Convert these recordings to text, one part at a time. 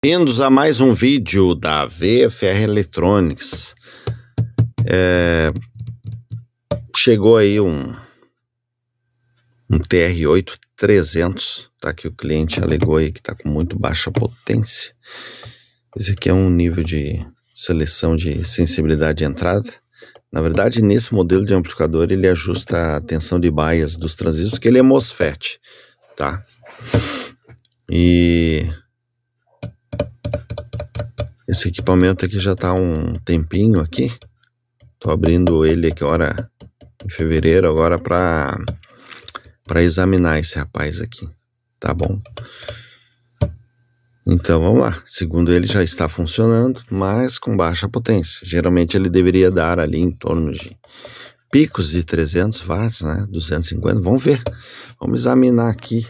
Bem-vindos a mais um vídeo da VFR Electronics. É, chegou aí um, um TR8 300, tá? Que o cliente alegou aí que tá com muito baixa potência. Esse aqui é um nível de seleção de sensibilidade de entrada. Na verdade, nesse modelo de amplificador ele ajusta a tensão de baias dos transistores, que ele é MOSFET, tá? E esse equipamento aqui já está um tempinho aqui. Tô abrindo ele aqui hora em fevereiro agora para para examinar esse rapaz aqui, tá bom? Então vamos lá. Segundo ele já está funcionando, mas com baixa potência. Geralmente ele deveria dar ali em torno de picos de 300 watts, né? 250. Vamos ver. Vamos examinar aqui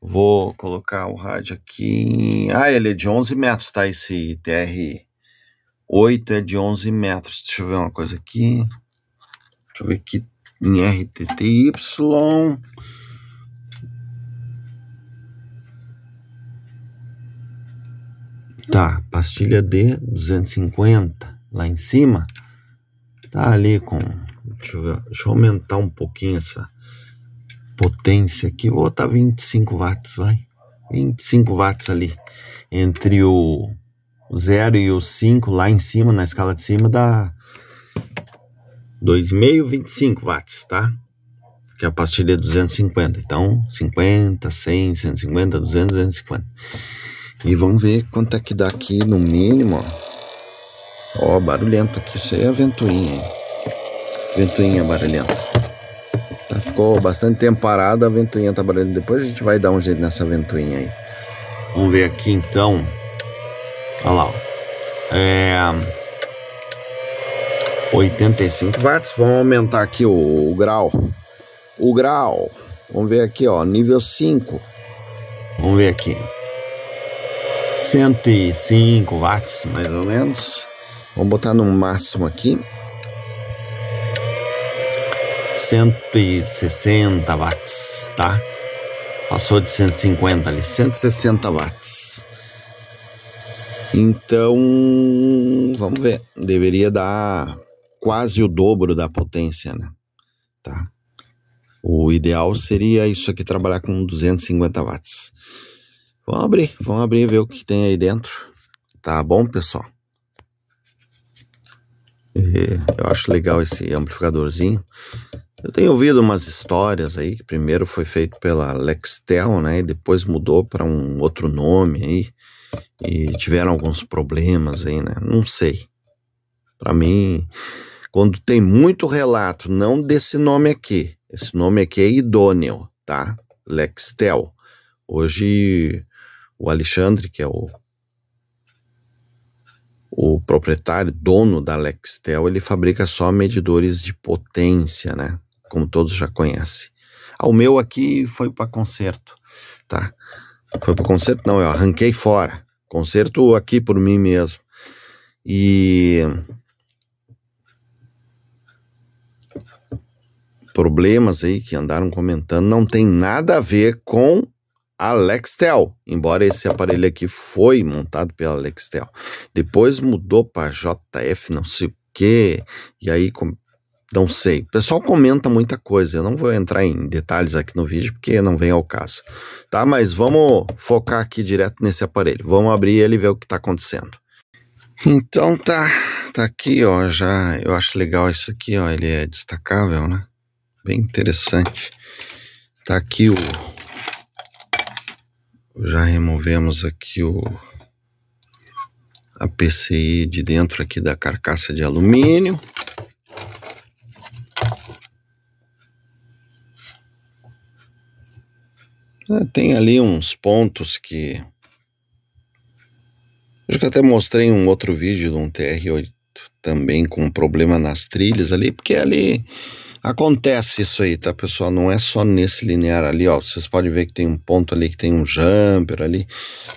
Vou colocar o rádio aqui. Ah, ele é de 11 metros, tá? Esse TR8 é de 11 metros. Deixa eu ver uma coisa aqui. Deixa eu ver aqui em RTTY. Tá, pastilha D 250 lá em cima. Tá ali com. Deixa eu, ver, deixa eu aumentar um pouquinho essa potência aqui, vou botar 25 watts, vai. 25 watts ali, entre o 0 e o 5, lá em cima, na escala de cima, dá 2,5, 25 watts, tá? Que é a pastilha é 250, então 50, 100, 150, 200, 250. E vamos ver quanto é que dá aqui no mínimo, ó. Ó, barulhenta aqui, isso aí é a ventoinha, hein? Ventoinha barulhenta. Tá, ficou bastante tempo parada a ventoinha trabalhando tá Depois a gente vai dar um jeito nessa ventoinha aí. Vamos ver aqui então. Olha lá. É... 85 watts. Vamos aumentar aqui o, o grau. O grau. Vamos ver aqui, ó. Nível 5. Vamos ver aqui. 105 watts, mais ou menos. Vamos botar no máximo aqui. 160 watts, tá? Passou de 150 ali, 160 watts. Então, vamos ver, deveria dar quase o dobro da potência, né? Tá? O ideal seria isso aqui trabalhar com 250 watts. Vamos abrir, vamos abrir e ver o que tem aí dentro. Tá bom, pessoal? É, eu acho legal esse amplificadorzinho. Eu tenho ouvido umas histórias aí, que primeiro foi feito pela Lextel, né, e depois mudou para um outro nome aí, e tiveram alguns problemas aí, né? Não sei. Para mim, quando tem muito relato, não desse nome aqui. Esse nome aqui é idôneo, tá? Lextel. Hoje o Alexandre, que é o o proprietário, dono da Lextel, ele fabrica só medidores de potência, né? como todos já conhecem. Ah, o meu aqui foi para concerto, tá? Foi para concerto, não, eu arranquei fora. Concerto aqui por mim mesmo. E problemas aí que andaram comentando não tem nada a ver com a Lextel, embora esse aparelho aqui foi montado pela Lextel. Depois mudou para JF, não sei o que, e aí não sei. O pessoal comenta muita coisa. Eu não vou entrar em detalhes aqui no vídeo porque não vem ao caso. Tá? Mas vamos focar aqui direto nesse aparelho. Vamos abrir ele e ver o que está acontecendo. Então tá, tá aqui, ó, já, eu acho legal isso aqui, ó, ele é destacável, né? Bem interessante. Tá aqui o já removemos aqui o a PCI de dentro aqui da carcaça de alumínio. É, tem ali uns pontos que. Acho que até mostrei um outro vídeo de um TR-8 também com problema nas trilhas ali, porque ali acontece isso aí, tá, pessoal? Não é só nesse linear ali, ó. Vocês podem ver que tem um ponto ali que tem um jumper ali.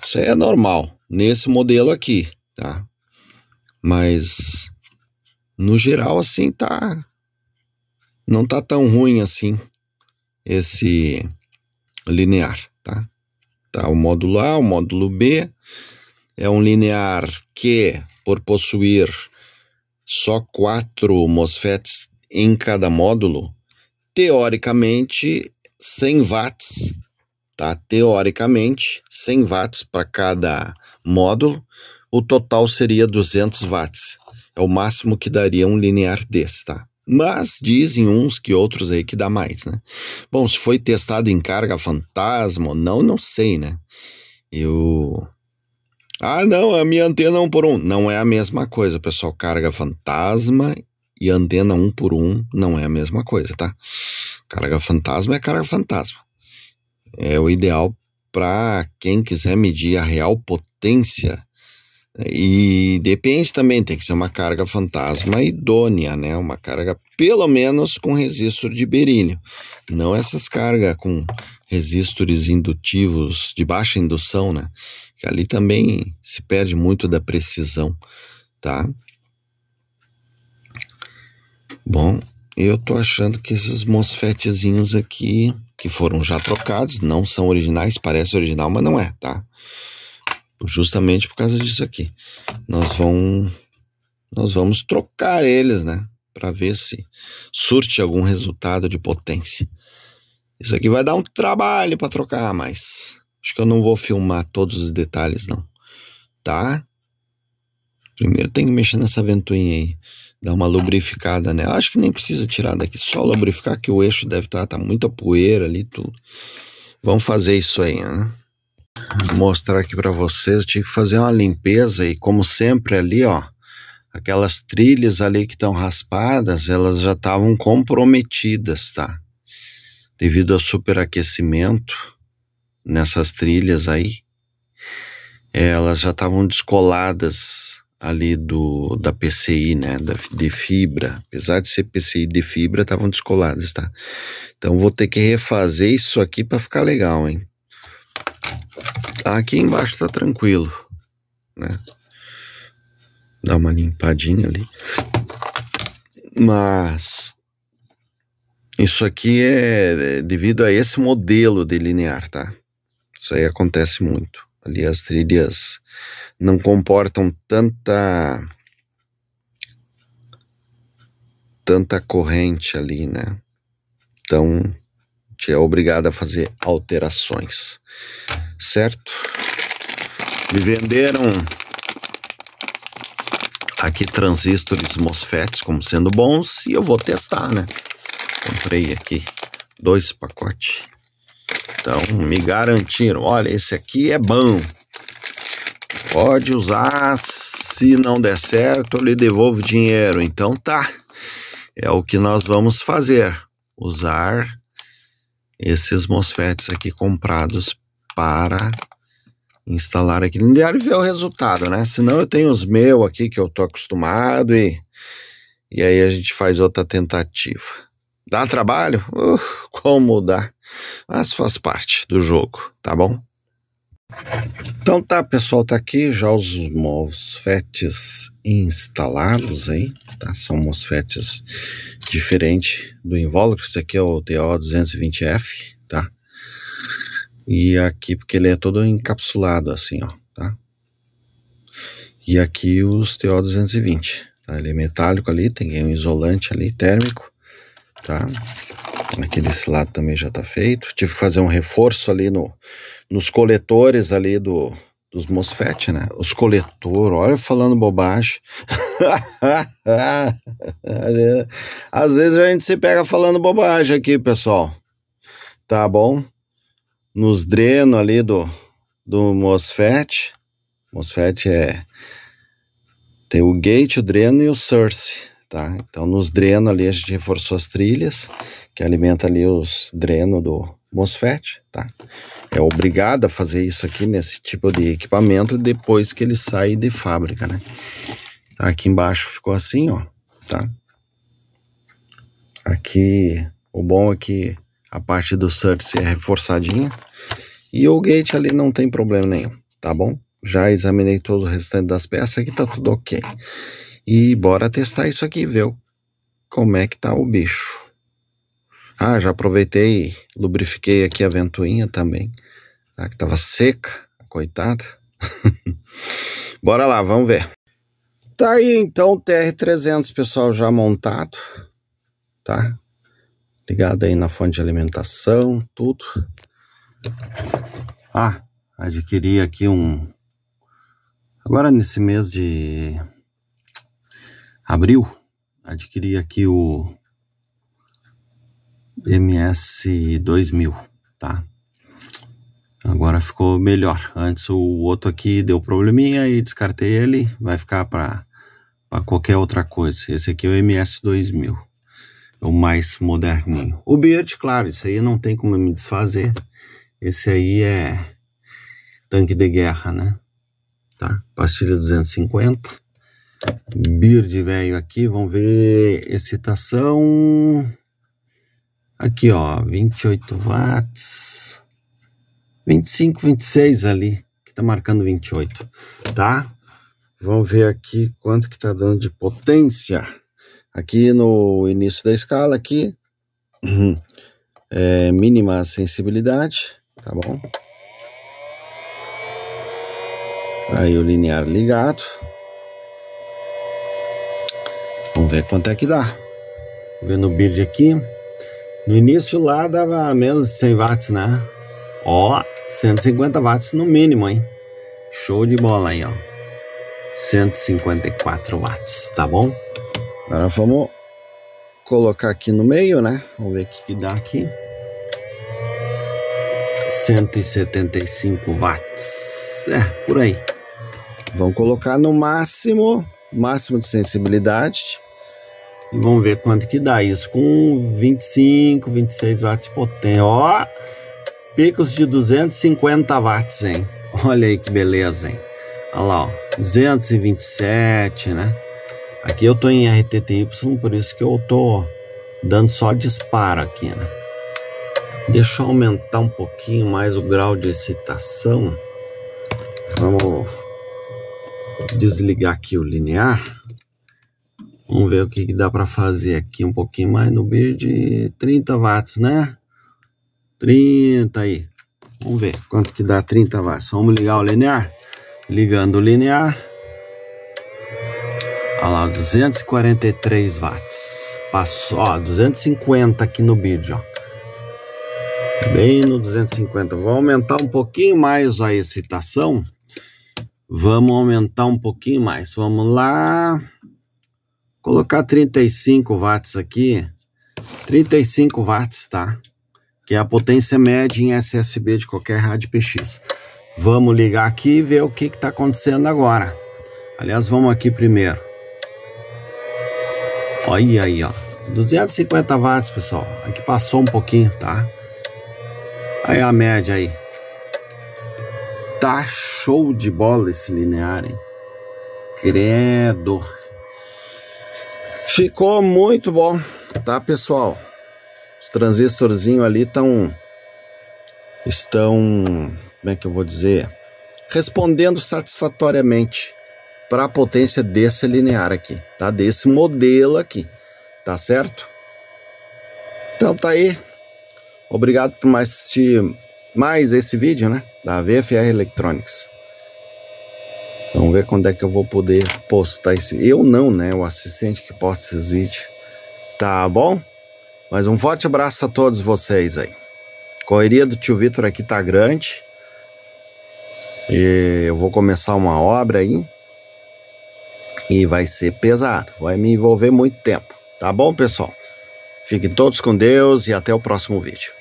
Isso é normal nesse modelo aqui, tá? Mas no geral assim tá não tá tão ruim assim esse linear, tá? tá? O módulo A, o módulo B é um linear que, por possuir só quatro MOSFETs em cada módulo, teoricamente 100 watts, tá? Teoricamente 100 watts para cada módulo, o total seria 200 watts. É o máximo que daria um linear desse, tá? Mas dizem uns que outros aí que dá mais, né? Bom, se foi testado em carga fantasma ou não, não sei, né? Eu. Ah, não, a minha antena 1 por 1 não é a mesma coisa, pessoal. Carga fantasma e antena 1 por 1 não é a mesma coisa, tá? Carga fantasma é carga fantasma. É o ideal para quem quiser medir a real potência e depende também, tem que ser uma carga fantasma idônea, né? Uma carga pelo menos com resistor de berílio. Não essas cargas com resistores indutivos de baixa indução, né? Que ali também se perde muito da precisão, tá? Bom, eu tô achando que esses mosfetezinhos aqui, que foram já trocados, não são originais, parece original, mas não é, tá? justamente por causa disso aqui. Nós vamos, nós vamos trocar eles, né? Para ver se surte algum resultado de potência. Isso aqui vai dar um trabalho para trocar, mas acho que eu não vou filmar todos os detalhes, não. Tá? Primeiro tem que mexer nessa ventoinha aí. Dar uma lubrificada nela. Acho que nem precisa tirar daqui. Só lubrificar que o eixo deve estar tá, tá muita poeira ali tudo. Vamos fazer isso aí, né? mostrar aqui para vocês, eu tive que fazer uma limpeza e como sempre ali, ó, aquelas trilhas ali que estão raspadas, elas já estavam comprometidas, tá? Devido ao superaquecimento nessas trilhas aí, eh, elas já estavam descoladas ali do da PCI, né, da, de fibra, apesar de ser PCI de fibra, estavam descoladas, tá? Então vou ter que refazer isso aqui para ficar legal, hein? Tá aqui embaixo tá tranquilo, né? Dá uma limpadinha ali. Mas isso aqui é, é devido a esse modelo de linear, tá? Isso aí acontece muito. Ali as trilhas não comportam tanta tanta corrente ali, né? Então é obrigado a fazer alterações, certo? Me venderam aqui transistores MOSFETs como sendo bons e eu vou testar, né? Comprei aqui dois pacotes. Então me garantiram, olha, esse aqui é bom. Pode usar, se não der certo, eu lhe devolvo dinheiro. Então tá. É o que nós vamos fazer. Usar esses MOSFETs aqui comprados para instalar aqui no diário e ver o resultado, né? Senão eu tenho os meus aqui que eu tô acostumado e, e aí a gente faz outra tentativa. Dá trabalho? Uh, como dá? Mas faz parte do jogo, tá bom? Então tá, pessoal, tá aqui já os MOSFETs instalados aí, tá? São MOSFETs diferente do invólucro, esse aqui é o TO220F, tá? E aqui, porque ele é todo encapsulado assim, ó, tá? E aqui os TO220, tá? Ele é metálico ali, tem um isolante ali, térmico, tá? Aqui desse lado também já tá feito. Tive que fazer um reforço ali no, nos coletores ali do, dos MOSFET, né? Os coletores, olha falando bobagem. Às vezes a gente se pega falando bobagem aqui, pessoal. Tá bom? Nos dreno ali do, do MOSFET. MOSFET é... Tem o gate, o dreno e o source tá? Então, nos drenos ali a gente reforçou as trilhas, que alimenta ali os drenos do MOSFET, tá? É obrigado a fazer isso aqui nesse tipo de equipamento depois que ele sai de fábrica, né? Tá? aqui embaixo ficou assim, ó, tá? Aqui, o bom é que a parte do surge é reforçadinha e o gate ali não tem problema nenhum, tá bom? Já examinei todo o restante das peças, aqui tá tudo ok. E bora testar isso aqui, viu? Como é que tá o bicho? Ah, já aproveitei, lubrifiquei aqui a ventoinha também, tá? que tava seca, coitada. bora lá, vamos ver. Tá aí então o TR300, pessoal, já montado, tá? Ligado aí na fonte de alimentação, tudo. Ah, adquiri aqui um... Agora nesse mês de abril, adquiri aqui o MS2000, tá? Agora ficou melhor. Antes o outro aqui deu probleminha e descartei ele. Vai ficar para qualquer outra coisa. Esse aqui é o MS2000. É o mais moderninho. O Beard, claro, isso aí não tem como me desfazer. Esse aí é tanque de guerra, né? Tá? Pastilha 250. Bird velho aqui, vamos ver excitação. Aqui ó, 28 watts. 25, 26 ali, que tá marcando 28, tá? Vamos ver aqui quanto que tá dando de potência. Aqui no início da escala aqui, uhum, é, mínima sensibilidade, tá bom? Aí o linear ligado. Vamos ver quanto é que dá. Vendo o build aqui. No início lá dava menos de 100 watts, né? Ó, 150 watts no mínimo, hein? Show de bola aí, ó. 154 watts, tá bom? Agora vamos colocar aqui no meio, né? Vamos ver o que, que dá aqui. 175 watts. É, por aí. Vamos colocar no máximo, máximo de sensibilidade. E vamos ver quanto que dá isso. Com 25, 26 watts de potência. Ó, picos de 250 watts, hein? Olha aí que beleza, hein? Olha lá, ó, 227, né? Aqui eu tô em RTTY, por isso que eu tô dando só disparo aqui, né? Deixa eu aumentar um pouquinho mais o grau de excitação. Vamos desligar aqui o linear. Vamos ver o que, dá para fazer aqui um pouquinho mais no bid de 30 watts, né? 30 aí. Vamos ver quanto que dá 30 watts. Vamos ligar o linear. Ligando o linear. Olha lá, 243 watts. Passou, ó, 250 aqui no bid, ó. Bem no 250. Vou aumentar um pouquinho mais a excitação. Vamos aumentar um pouquinho mais. Vamos lá. Colocar 35 watts aqui, 35 watts, tá? Que é a potência média em SSB de qualquer rádio PX. Vamos ligar aqui e ver o que está acontecendo agora. Aliás, vamos aqui primeiro. Olha aí, ó. 250 watts, pessoal. Aqui passou um pouquinho, tá? Aí a média aí. Tá show de bola esse linear, hein? Credo. Ficou muito bom, tá, pessoal? Os transistorzinhos ali estão estão, como é que eu vou dizer, respondendo satisfatoriamente para a potência desse linear aqui, tá? Desse modelo aqui, tá certo? Então tá aí. Obrigado por mais assistir mais esse vídeo, né? Da VFR Electronics. Vamos ver quando é que eu vou poder postar esse. Eu não, né? O assistente que posta esses vídeos. Tá bom? Mas um forte abraço a todos vocês aí. Correria do tio Vitor aqui tá grande. E eu vou começar uma obra aí. E vai ser pesado. Vai me envolver muito tempo. Tá bom, pessoal? Fiquem todos com Deus e até o próximo vídeo.